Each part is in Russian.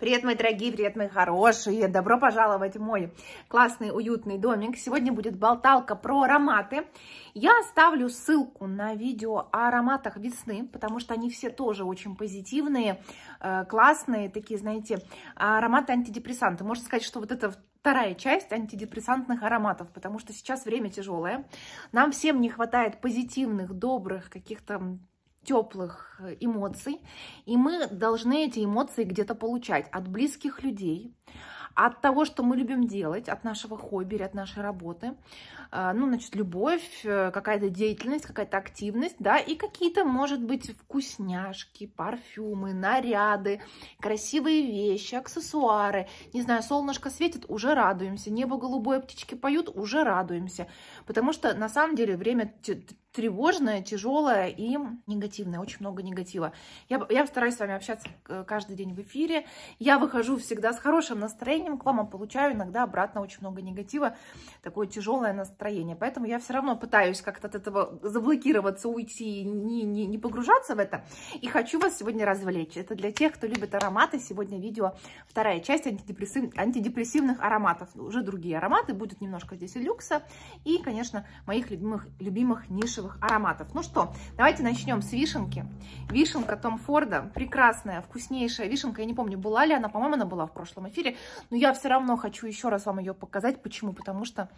Привет, мои дорогие, привет, мои хорошие! Добро пожаловать в мой классный, уютный домик. Сегодня будет болталка про ароматы. Я оставлю ссылку на видео о ароматах весны, потому что они все тоже очень позитивные, э, классные, такие, знаете, ароматы антидепрессанты. Можно сказать, что вот это вторая часть антидепрессантных ароматов, потому что сейчас время тяжелое. Нам всем не хватает позитивных, добрых, каких-то теплых э, эмоций, и мы должны эти эмоции где-то получать от близких людей, от того, что мы любим делать, от нашего хобби от нашей работы. А, ну, значит, любовь, э, какая-то деятельность, какая-то активность, да, и какие-то, может быть, вкусняшки, парфюмы, наряды, красивые вещи, аксессуары. Не знаю, солнышко светит, уже радуемся, небо голубое, птички поют, уже радуемся. Потому что, на самом деле, время тревожное, тяжелое и негативное. Очень много негатива. Я, я стараюсь с вами общаться э, каждый день в эфире. Я выхожу всегда с хорошим настроением к вам, а получаю иногда обратно очень много негатива, такое тяжелое настроение. Поэтому я все равно пытаюсь как-то от этого заблокироваться, уйти, не, не, не погружаться в это. И хочу вас сегодня развлечь. Это для тех, кто любит ароматы. Сегодня видео вторая часть антидепрессив, антидепрессивных ароматов. Уже другие ароматы. Будет немножко здесь и люкса. И, конечно, моих любимых, любимых нишевых оранжевых ароматов. Ну что, давайте начнем с вишенки. Вишенка Том Форда, прекрасная, вкуснейшая вишенка. Я не помню, была ли она, по-моему, она была в прошлом эфире, но я все равно хочу еще раз вам ее показать. Почему? Потому что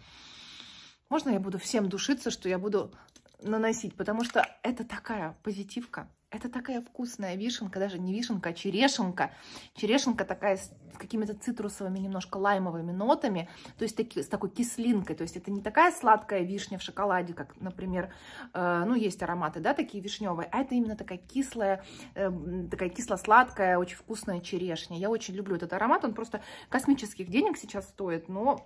можно я буду всем душиться, что я буду наносить, потому что это такая позитивка. Это такая вкусная вишенка, даже не вишенка, а черешенка. Черешенка такая с какими-то цитрусовыми, немножко лаймовыми нотами, то есть таки, с такой кислинкой. То есть это не такая сладкая вишня в шоколаде, как, например, э, ну, есть ароматы, да, такие вишневые, а это именно такая кислая, э, такая кисло-сладкая, очень вкусная черешня. Я очень люблю этот аромат, он просто космических денег сейчас стоит, но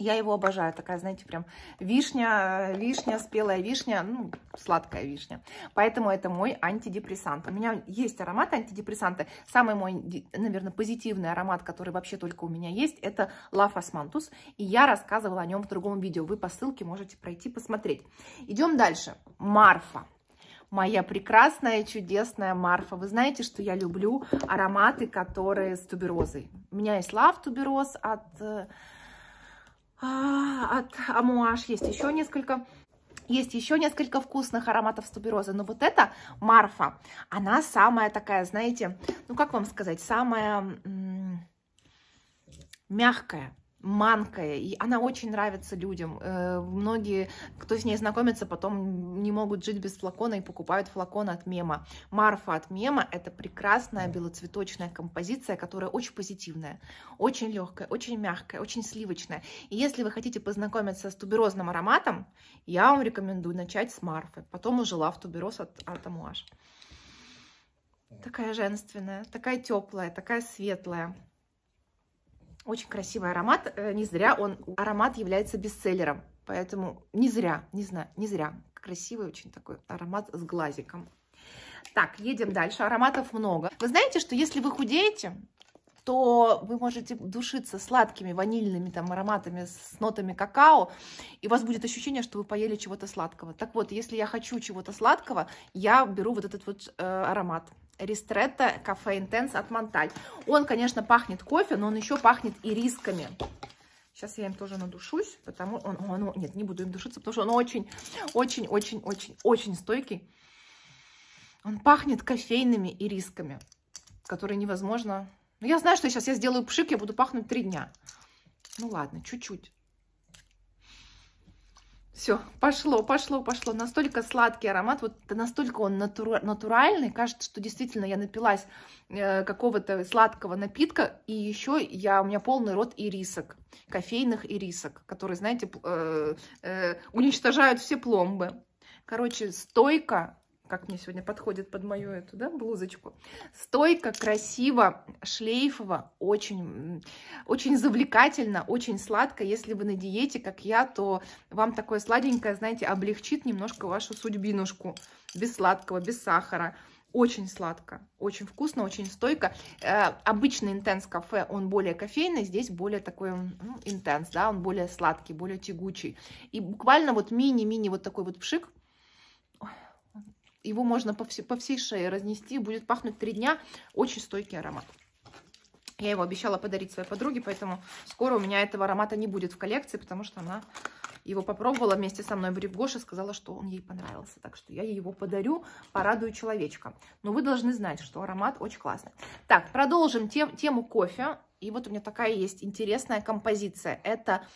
я его обожаю, такая, знаете, прям вишня, вишня, спелая вишня, ну, сладкая вишня. Поэтому это мой антидепрессант. У меня есть аромат антидепрессанты. Самый мой, наверное, позитивный аромат, который вообще только у меня есть, это Love Osmanthus. И я рассказывала о нем в другом видео. Вы по ссылке можете пройти посмотреть. Идем дальше. Марфа моя прекрасная, чудесная Марфа. Вы знаете, что я люблю ароматы, которые с туберозой. У меня есть лав тубероз от э, а, от Амуаш есть еще несколько. Есть еще несколько вкусных ароматов стуберозы, но вот эта Марфа, она самая такая, знаете, ну как вам сказать, самая мягкая манкая, и она очень нравится людям. Э, многие, кто с ней знакомится, потом не могут жить без флакона и покупают флакон от мема. Марфа от мема – это прекрасная белоцветочная композиция, которая очень позитивная, очень легкая, очень мягкая, очень сливочная. И если вы хотите познакомиться с туберозным ароматом, я вам рекомендую начать с Марфы, потом уже лав тубероз от Артамуаш. Такая женственная, такая теплая, такая светлая. Очень красивый аромат. Э, не зря он, аромат является бестселлером. Поэтому не зря, не знаю, не зря. Красивый очень такой аромат с глазиком. Так, едем дальше. Ароматов много. Вы знаете, что если вы худеете, то вы можете душиться сладкими ванильными там ароматами с нотами какао, и у вас будет ощущение, что вы поели чего-то сладкого. Так вот, если я хочу чего-то сладкого, я беру вот этот вот э, аромат. Ристретто Кафе Интенс от Монталь. Он, конечно, пахнет кофе, но он еще пахнет и рисками. Сейчас я им тоже надушусь, потому он, он, нет, не буду им душиться, потому что он очень, очень, очень, очень, очень стойкий. Он пахнет кофейными и рисками, которые невозможно. Ну, я знаю, что сейчас я сделаю пшик, я буду пахнуть три дня. Ну ладно, чуть-чуть. Все, пошло, пошло, пошло. Настолько сладкий аромат, вот настолько он натур... натуральный. Кажется, что действительно я напилась э, какого-то сладкого напитка. И еще я, у меня полный рот ирисок, кофейных ирисок, которые, знаете, э, э, уничтожают все пломбы. Короче, стойка как мне сегодня подходит под мою эту, да, блузочку. Стойко, красиво, шлейфово, очень, очень завлекательно, очень сладко. Если вы на диете, как я, то вам такое сладенькое, знаете, облегчит немножко вашу судьбинушку. Без сладкого, без сахара. Очень сладко, очень вкусно, очень стойко. Э, обычный интенс кафе, он более кофейный, здесь более такой ну, да, он более сладкий, более тягучий. И буквально вот мини-мини вот такой вот пшик – его можно по, все, по всей шее разнести, будет пахнуть три дня. Очень стойкий аромат. Я его обещала подарить своей подруге, поэтому скоро у меня этого аромата не будет в коллекции, потому что она его попробовала вместе со мной в Ревгош и сказала, что он ей понравился. Так что я ей его подарю, порадую человечка. Но вы должны знать, что аромат очень классный. Так, продолжим тем, тему кофе. И вот у меня такая есть интересная композиция. Это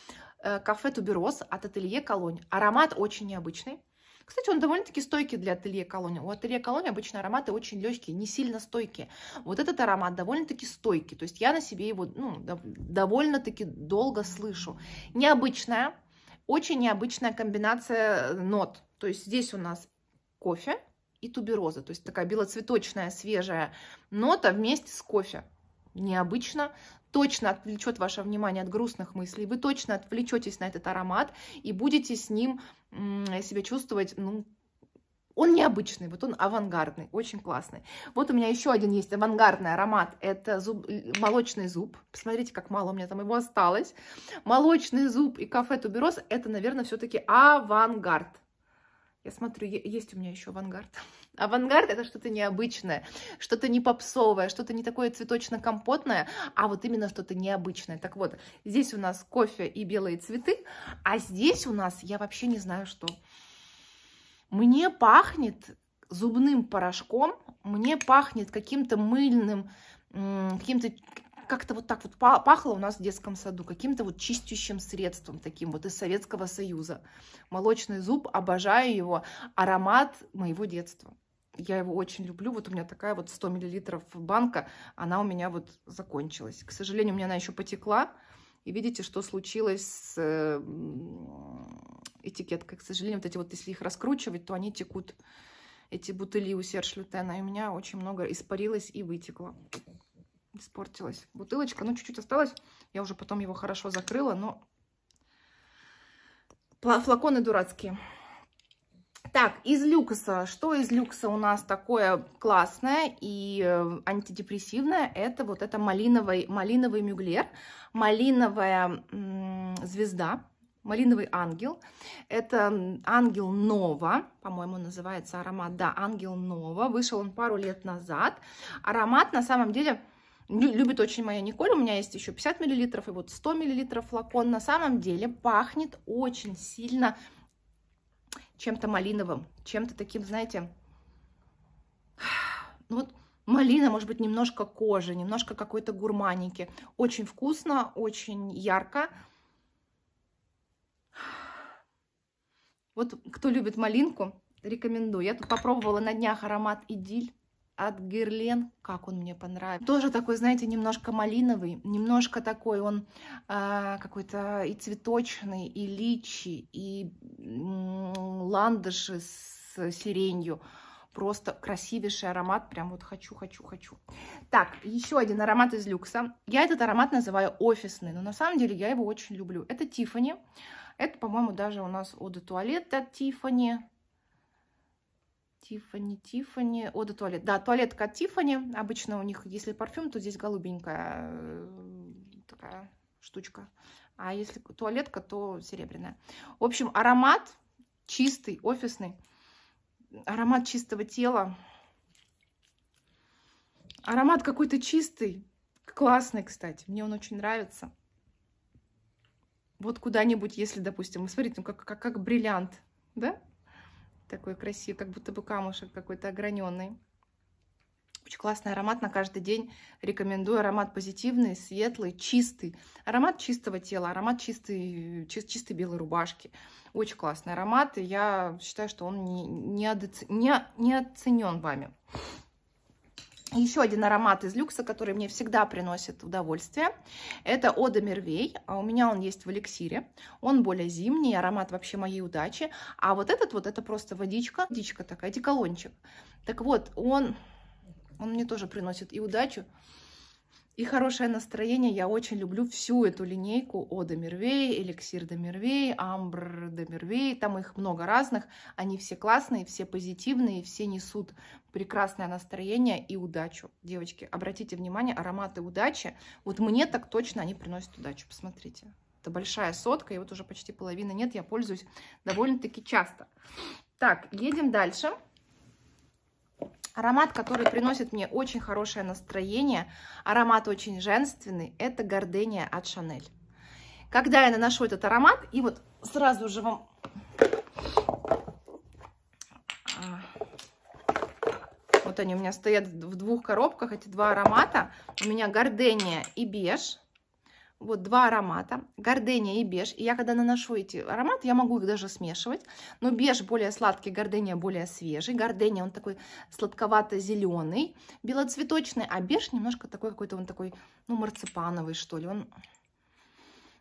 э, кафе Туберос от ателье Колонь. Аромат очень необычный. Кстати, он довольно-таки стойкий для ателье колония. У ателье колония обычно ароматы очень легкие, не сильно стойкие. Вот этот аромат довольно-таки стойкий. То есть я на себе его ну, довольно-таки долго слышу. Необычная, очень необычная комбинация э, нот. То есть здесь у нас кофе и тубероза. То есть такая белоцветочная свежая нота вместе с кофе необычно, точно отвлечет ваше внимание от грустных мыслей, вы точно отвлечетесь на этот аромат и будете с ним себя чувствовать, ну, он необычный, вот он авангардный, очень классный. Вот у меня еще один есть авангардный аромат, это зуб, э, молочный зуб. Посмотрите, как мало у меня там его осталось. Молочный зуб и кафе Туберос, это, наверное, все-таки авангард. Я смотрю, есть у меня еще авангард. Авангард это что-то необычное, что-то не попсовое, что-то не такое цветочно-компотное, а вот именно что-то необычное. Так вот, здесь у нас кофе и белые цветы, а здесь у нас я вообще не знаю что. Мне пахнет зубным порошком, мне пахнет каким-то мыльным, каким-то как-то вот так вот пахло у нас в детском саду каким-то вот чистящим средством таким вот из Советского Союза. Молочный зуб, обожаю его, аромат моего детства. Я его очень люблю. Вот у меня такая вот 100 миллилитров банка, она у меня вот закончилась. К сожалению, у меня она еще потекла. И видите, что случилось с этикеткой. К сожалению, вот эти вот, если их раскручивать, то они текут, эти бутыли у Серж Лютена. И у меня очень много испарилось и вытекло испортилась бутылочка. Ну, чуть-чуть осталось. Я уже потом его хорошо закрыла, но флаконы дурацкие. Так, из люкса. Что из люкса у нас такое классное и э, антидепрессивное? Это вот это малиновый, малиновый мюглер, малиновая звезда, малиновый ангел. Это ангел Нова, по-моему, называется аромат. Да, ангел Нова. Вышел он пару лет назад. Аромат на самом деле любит очень моя Николь, у меня есть еще 50 миллилитров и вот 100 миллилитров флакон. На самом деле пахнет очень сильно чем-то малиновым, чем-то таким, знаете, ну вот малина, может быть, немножко кожи, немножко какой-то гурманики. Очень вкусно, очень ярко. Вот кто любит малинку, рекомендую. Я тут попробовала на днях аромат идиль от Герлен, как он мне понравился. Тоже такой, знаете, немножко малиновый, немножко такой он э, какой-то и цветочный, и личи, и ландыши с сиренью. Просто красивейший аромат, прям вот хочу, хочу, хочу. Так, еще один аромат из люкса. Я этот аромат называю офисный, но на самом деле я его очень люблю. Это Тифани. Это, по-моему, даже у нас Ода Туалет от Тифани. Тифани, Тифани. О, да, туалет. Да, туалетка от Тифани. Обычно у них, если парфюм, то здесь голубенькая э, такая штучка. А если туалетка, то серебряная. В общем, аромат чистый, офисный. Аромат чистого тела. Аромат какой-то чистый. Классный, кстати. Мне он очень нравится. Вот куда-нибудь, если, допустим, смотрите, ну как, как, как бриллиант, да? такой красивый, как будто бы камушек какой-то ограненный. Очень классный аромат на каждый день. Рекомендую аромат позитивный, светлый, чистый. Аромат чистого тела, аромат чистой, чис, чистой белой рубашки. Очень классный аромат. И я считаю, что он не, не, не, не оценен вами. Еще один аромат из люкса, который мне всегда приносит удовольствие, это Ода Мервей. А у меня он есть в эликсире. Он более зимний, аромат вообще моей удачи. А вот этот вот, это просто водичка, водичка такая, деколончик. Так вот, он, он мне тоже приносит и удачу, и хорошее настроение. Я очень люблю всю эту линейку О де Мервей, Эликсир де Мервей, Амбр де Мервей. Там их много разных. Они все классные, все позитивные, все несут прекрасное настроение и удачу. Девочки, обратите внимание, ароматы удачи. Вот мне так точно они приносят удачу. Посмотрите. Это большая сотка, и вот уже почти половины нет. Я пользуюсь довольно-таки часто. Так, едем дальше. Дальше. Аромат, который приносит мне очень хорошее настроение, аромат очень женственный, это гордения от Шанель. Когда я наношу этот аромат, и вот сразу же вам... А, вот они у меня стоят в двух коробках, эти два аромата. У меня гордения и беж вот два аромата, гордения и беж. И я когда наношу эти ароматы, я могу их даже смешивать. Но беж более сладкий, гордения более свежий. Гордения он такой сладковато-зеленый, белоцветочный, а беж немножко такой какой-то, он такой, ну, марципановый, что ли. Он,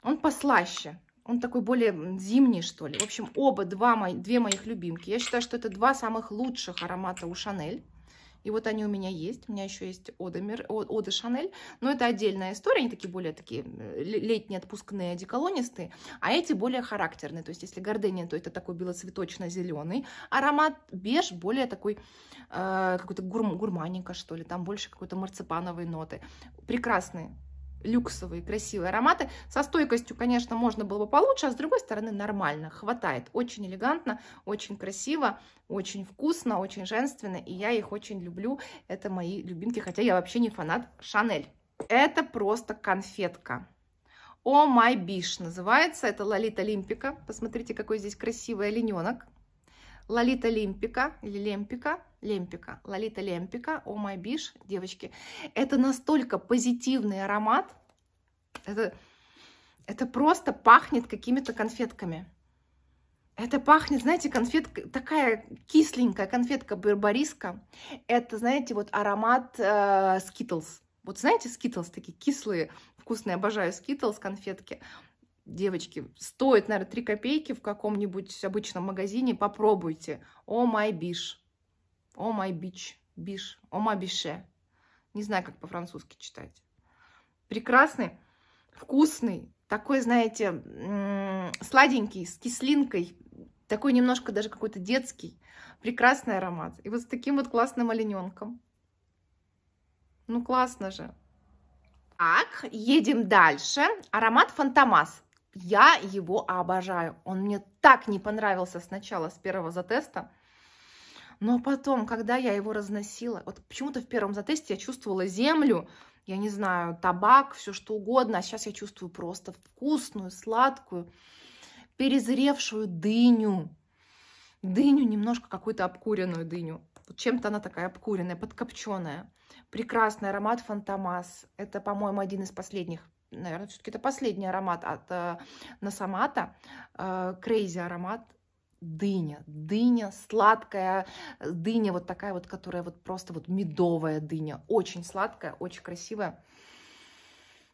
он послаще. Он такой более зимний, что ли. В общем, оба, два, мои, две моих любимки. Я считаю, что это два самых лучших аромата у Шанель. И вот они у меня есть. У меня еще есть Ода, Ода Шанель. Но это отдельная история. Они такие более такие э, летние, отпускные, одеколонистые. А эти более характерные. То есть если гордения, то это такой белоцветочно-зеленый аромат. Беж более такой э, какой-то гурм... гурманика, что ли. Там больше какой-то марципановой ноты. Прекрасный люксовые, красивые ароматы. Со стойкостью, конечно, можно было бы получше, а с другой стороны нормально, хватает. Очень элегантно, очень красиво, очень вкусно, очень женственно, и я их очень люблю. Это мои любимки, хотя я вообще не фанат Шанель. Это просто конфетка. О oh май биш называется, это Лолита Олимпика Посмотрите, какой здесь красивый олененок. Лолита Лемпика, или Лемпика, Лемпика, Лолита Лемпика, О май биш, девочки. Это настолько позитивный аромат, это, это просто пахнет какими-то конфетками. Это пахнет, знаете, конфетка, такая кисленькая конфетка барбариска. Это, знаете, вот аромат э, Skittles. Вот знаете, Skittles такие кислые, вкусные, обожаю Skittles конфетки. Девочки, стоит, наверное, 3 копейки в каком-нибудь обычном магазине. Попробуйте. О май биш. О май бич. Биш. О май бише. Не знаю, как по-французски читать. Прекрасный, вкусный. Такой, знаете, сладенький, с кислинкой. Такой немножко даже какой-то детский. Прекрасный аромат. И вот с таким вот классным олененком. Ну, классно же. Так, едем дальше. Аромат фантомас. Я его обожаю. Он мне так не понравился сначала, с первого затеста. Но потом, когда я его разносила, вот почему-то в первом затесте я чувствовала землю, я не знаю, табак, все что угодно, а сейчас я чувствую просто вкусную, сладкую, перезревшую дыню. Дыню, немножко какую-то обкуренную дыню. Вот чем-то она такая обкуренная, подкопченная. Прекрасный аромат фантомас. Это, по-моему, один из последних наверное, все-таки это последний аромат от э, Насамата. Э, крейзи аромат дыня, дыня сладкая, э, дыня вот такая вот, которая вот просто вот медовая дыня, очень сладкая, очень красивая.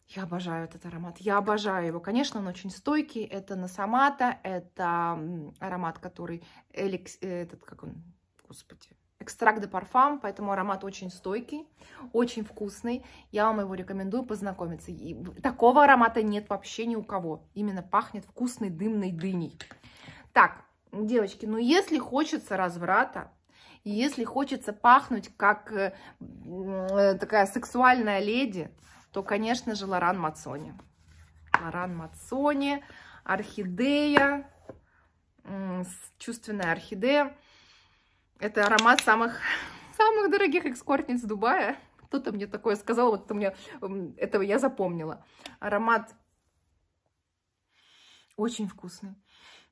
Я обожаю этот аромат, я обожаю его. Конечно, он очень стойкий, это насамата, это аромат, который эликс, этот, как он, господи, экстракт де парфам, поэтому аромат очень стойкий, очень вкусный. Я вам его рекомендую познакомиться. И такого аромата нет вообще ни у кого. Именно пахнет вкусной дымной дыней. Так, девочки, ну если хочется разврата, если хочется пахнуть как э, э такая сексуальная леди, то, конечно же, Лоран Мацони. Лоран Мацони, орхидея, э, чувственная орхидея. Это аромат самых, самых дорогих экскортниц Дубая. Кто-то мне такое сказал, вот это мне, эм, этого я запомнила. Аромат очень вкусный.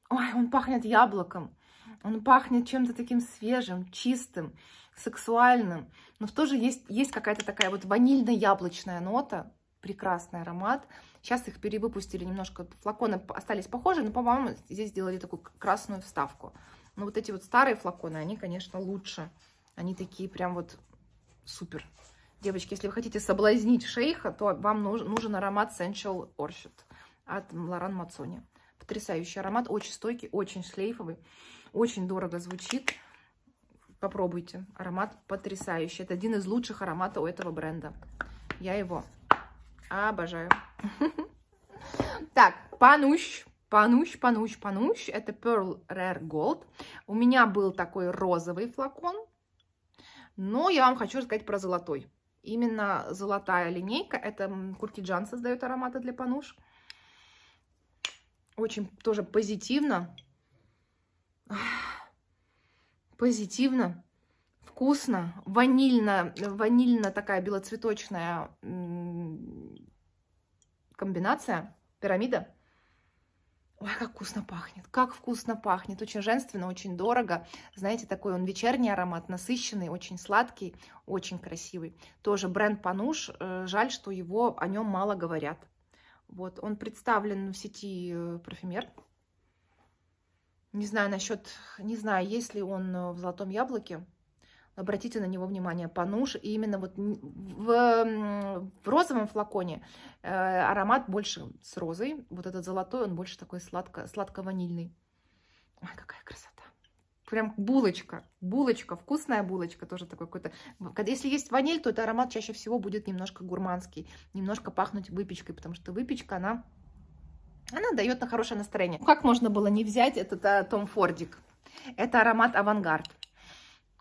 Ой, он пахнет яблоком. Он пахнет чем-то таким свежим, чистым, сексуальным. Но в то же есть, есть какая-то такая вот ванильно-яблочная нота. Прекрасный аромат. Сейчас их перевыпустили немножко. Флаконы остались похожи, но, по-моему, здесь сделали такую красную вставку. Но вот эти вот старые флаконы, они, конечно, лучше. Они такие прям вот супер. Девочки, если вы хотите соблазнить шейха, то вам нужен, аромат Sensual Orchid от Лоран Мацони. Потрясающий аромат, очень стойкий, очень шлейфовый, очень дорого звучит. Попробуйте. Аромат потрясающий. Это один из лучших ароматов у этого бренда. Я его обожаю. Так, панущ. Пануч, пануч, пануч. Это Pearl Rare Gold. У меня был такой розовый флакон. Но я вам хочу рассказать про золотой. Именно золотая линейка. Это Курки Джан создает ароматы для пануш. Очень тоже позитивно. Позитивно. Вкусно. Ванильно, ванильно такая белоцветочная комбинация. Пирамида. Ой, как вкусно пахнет, как вкусно пахнет. Очень женственно, очень дорого. Знаете, такой он вечерний аромат, насыщенный, очень сладкий, очень красивый. Тоже бренд Пануш. Э, жаль, что его о нем мало говорят. Вот, он представлен в сети э, парфюмер. Не знаю насчет, не знаю, есть ли он э, в золотом яблоке обратите на него внимание, понуш. И именно вот в, в розовом флаконе э, аромат больше с розой, вот этот золотой, он больше такой сладко, сладко Ой, какая красота. Прям булочка, булочка, вкусная булочка тоже такой какой-то. Если есть ваниль, то этот аромат чаще всего будет немножко гурманский, немножко пахнуть выпечкой, потому что выпечка, она, она дает на хорошее настроение. Как можно было не взять этот э, Том Фордик? Это аромат авангард.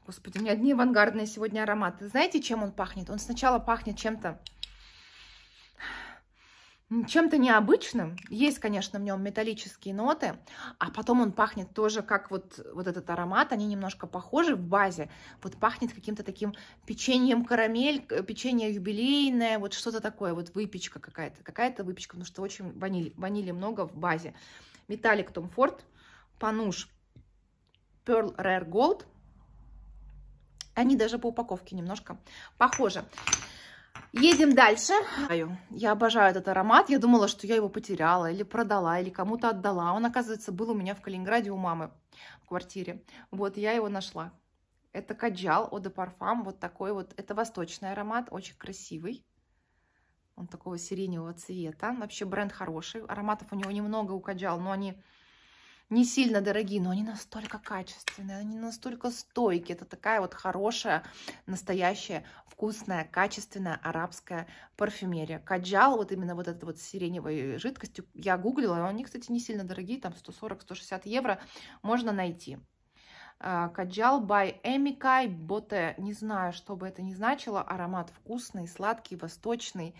Господи, у меня одни авангардные сегодня ароматы. Знаете, чем он пахнет? Он сначала пахнет чем-то чем-то необычным. Есть, конечно, в нем металлические ноты, а потом он пахнет тоже, как вот, вот этот аромат. Они немножко похожи в базе. Вот пахнет каким-то таким печеньем карамель, печенье юбилейное, вот что-то такое, вот выпечка какая-то. Какая-то выпечка, потому что очень ванили, ванили много в базе. Металлик Том Форд, Пануш, Pearl Rare Gold – они даже по упаковке немножко похожи. Едем дальше. Я обожаю этот аромат. Я думала, что я его потеряла или продала, или кому-то отдала. Он, оказывается, был у меня в Калининграде у мамы в квартире. Вот, я его нашла. Это каджал Ода Парфам. Вот такой вот. Это восточный аромат, очень красивый. Он такого сиреневого цвета. Вообще бренд хороший. Ароматов у него немного у каджал, но они не сильно дорогие, но они настолько качественные, они настолько стойкие. Это такая вот хорошая, настоящая, вкусная, качественная арабская парфюмерия. Каджал, вот именно вот этот вот с сиреневой жидкостью, я гуглила, они, кстати, не сильно дорогие, там 140-160 евро можно найти. А, каджал by Эмикай Боте. Не знаю, что бы это ни значило. Аромат вкусный, сладкий, восточный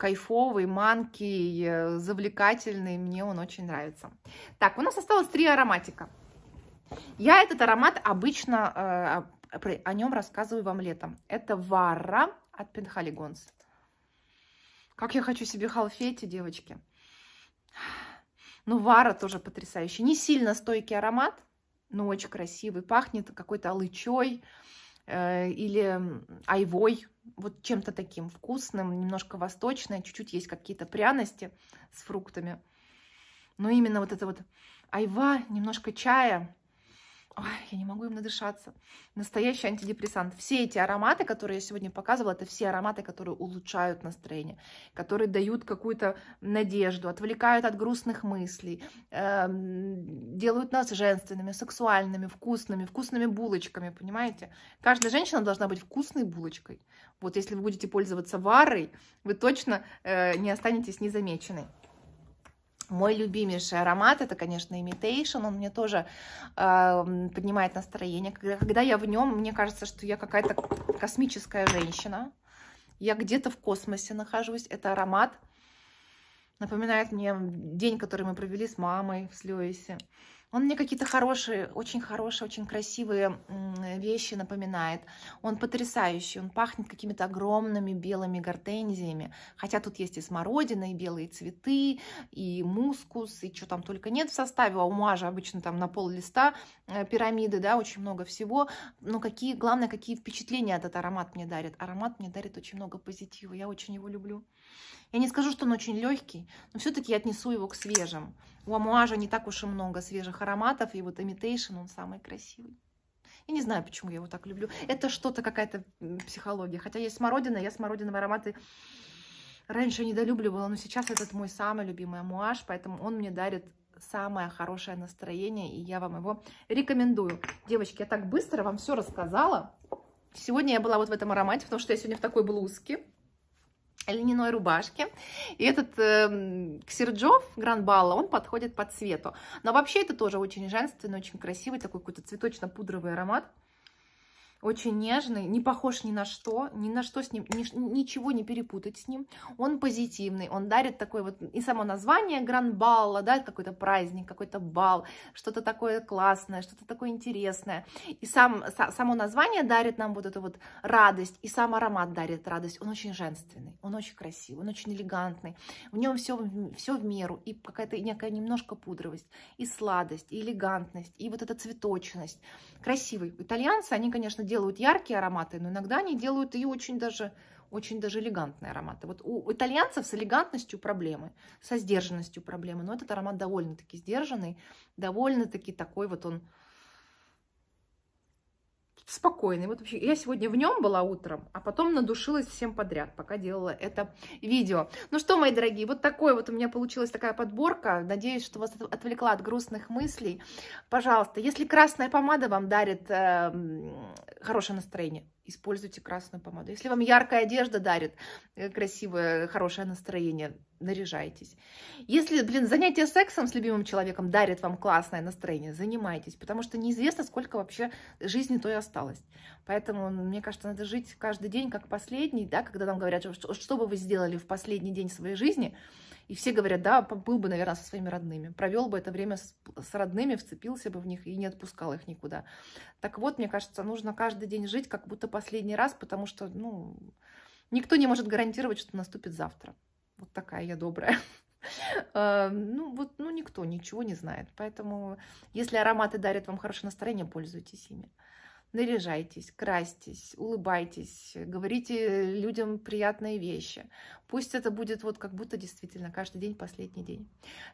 кайфовый, манкий, э, завлекательный. Мне он очень нравится. Так, у нас осталось три ароматика. Я этот аромат обычно, э, о нем рассказываю вам летом. Это Вара от Пенхалигонс. Как я хочу себе халфейте, девочки. Ну, Вара тоже потрясающий. Не сильно стойкий аромат, но очень красивый. Пахнет какой-то алычой э, или айвой вот чем-то таким вкусным, немножко восточное, чуть-чуть есть какие-то пряности с фруктами. Но именно вот это вот айва, немножко чая, Ой, я не могу им надышаться. Настоящий антидепрессант. Все эти ароматы, которые я сегодня показывала, это все ароматы, которые улучшают настроение, которые дают какую-то надежду, отвлекают от грустных мыслей, э, делают нас женственными, сексуальными, вкусными, вкусными булочками, понимаете? Каждая женщина должна быть вкусной булочкой. Вот если вы будете пользоваться варой, вы точно э, не останетесь незамеченной. Мой любимейший аромат, это, конечно, Имитейшн. он мне тоже э, поднимает настроение. Когда, когда я в нем, мне кажется, что я какая-то космическая женщина. Я где-то в космосе нахожусь. Это аромат напоминает мне день, который мы провели с мамой в Слюисе. Он мне какие-то хорошие, очень хорошие, очень красивые вещи напоминает. Он потрясающий, он пахнет какими-то огромными белыми гортензиями. Хотя тут есть и смородина, и белые цветы, и мускус, и что там только нет в составе. А у Мажа обычно там на пол листа э, пирамиды, да, очень много всего. Но какие, главное, какие впечатления этот аромат мне дарит. Аромат мне дарит очень много позитива, я очень его люблю. Я не скажу, что он очень легкий, но все-таки я отнесу его к свежим. У амуажа не так уж и много свежих ароматов, и вот имитейшн, он самый красивый. Я не знаю, почему я его так люблю. Это что-то, какая-то психология. Хотя есть смородина, я смородиновые ароматы раньше недолюбливала, но сейчас этот мой самый любимый амуаж, поэтому он мне дарит самое хорошее настроение, и я вам его рекомендую. Девочки, я так быстро вам все рассказала. Сегодня я была вот в этом аромате, потому что я сегодня в такой блузке льняной рубашки. И этот э, ксерджов Гранбалла, он подходит по цвету. Но вообще это тоже очень женственный, очень красивый, такой какой-то цветочно-пудровый аромат очень нежный, не похож ни на что, ни на что с ним, ни, ничего не перепутать с ним. Он позитивный, он дарит такое вот, и само название Гранбалла, да, какой-то праздник, какой-то бал, что-то такое классное, что-то такое интересное. И сам, са, само название дарит нам вот эту вот радость, и сам аромат дарит радость. Он очень женственный, он очень красивый, он очень элегантный. В нем все, все в меру, и какая-то некая немножко пудровость, и сладость, и элегантность, и вот эта цветочность. Красивый. Итальянцы, они, конечно, делают яркие ароматы, но иногда они делают и очень даже, очень даже элегантные ароматы. Вот у итальянцев с элегантностью проблемы, со сдержанностью проблемы, но этот аромат довольно-таки сдержанный, довольно-таки такой вот он спокойный. Вот вообще, я сегодня в нем была утром, а потом надушилась всем подряд, пока делала это видео. Ну что, мои дорогие, вот такой вот у меня получилась такая подборка. Надеюсь, что вас отвлекла от грустных мыслей. Пожалуйста, если красная помада вам дарит э, хорошее настроение, используйте красную помаду. Если вам яркая одежда дарит э, красивое, хорошее настроение, наряжайтесь. Если, блин, занятие сексом с любимым человеком дарит вам классное настроение, занимайтесь, потому что неизвестно, сколько вообще жизни той осталось. Поэтому, мне кажется, надо жить каждый день как последний, да, когда нам говорят, что, что бы вы сделали в последний день своей жизни – и все говорят, да, был бы, наверное, со своими родными, провел бы это время с, с родными, вцепился бы в них и не отпускал их никуда. Так вот, мне кажется, нужно каждый день жить как будто последний раз, потому что, ну, никто не может гарантировать, что наступит завтра. Вот такая я добрая. А, ну, вот, ну, никто ничего не знает. Поэтому, если ароматы дарят вам хорошее настроение, пользуйтесь ими наряжайтесь, красьтесь, улыбайтесь, говорите людям приятные вещи. Пусть это будет вот как будто действительно каждый день последний день.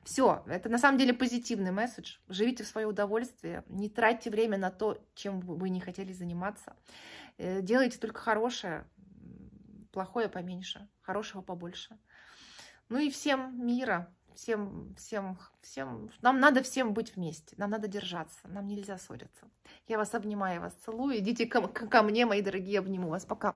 Все, это на самом деле позитивный месседж. Живите в свое удовольствие, не тратьте время на то, чем вы не хотели заниматься. Э, делайте только хорошее, плохое поменьше, хорошего побольше. Ну и всем мира, всем, всем, всем, нам надо всем быть вместе, нам надо держаться, нам нельзя ссориться. Я вас обнимаю, вас целую, идите ко, ко мне, мои дорогие, обниму вас, пока.